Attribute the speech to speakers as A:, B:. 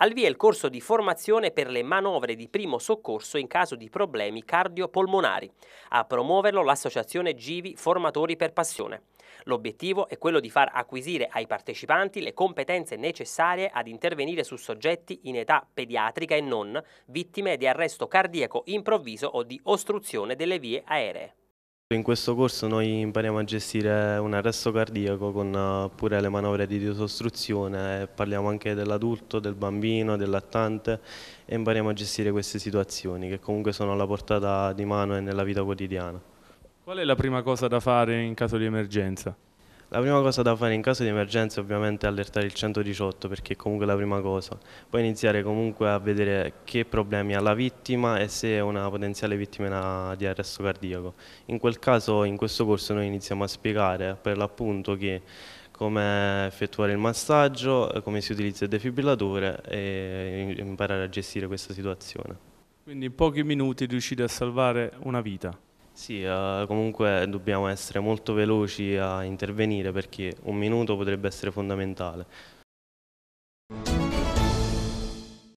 A: al via il corso di formazione per le manovre di primo soccorso in caso di problemi cardiopolmonari. A promuoverlo l'associazione Givi Formatori per Passione. L'obiettivo è quello di far acquisire ai partecipanti le competenze necessarie ad intervenire su soggetti in età pediatrica e non, vittime di arresto cardiaco improvviso o di ostruzione delle vie aeree.
B: In questo corso noi impariamo a gestire un arresto cardiaco con eh, pure le manovre di disostruzione, parliamo anche dell'adulto, del bambino, del lattante e impariamo a gestire queste situazioni che comunque sono alla portata di mano e nella vita quotidiana. Qual è la prima cosa da fare in caso di emergenza? La prima cosa da fare in caso di emergenza è ovviamente allertare il 118 perché è comunque la prima cosa. Poi iniziare comunque a vedere che problemi ha la vittima e se è una potenziale vittima di arresto cardiaco. In quel caso in questo corso noi iniziamo a spiegare per l'appunto che come effettuare il massaggio, come si utilizza il defibrillatore e imparare a gestire questa situazione. Quindi in pochi minuti riuscite a salvare una vita. Sì, eh, comunque dobbiamo essere molto veloci a intervenire perché un minuto potrebbe essere fondamentale.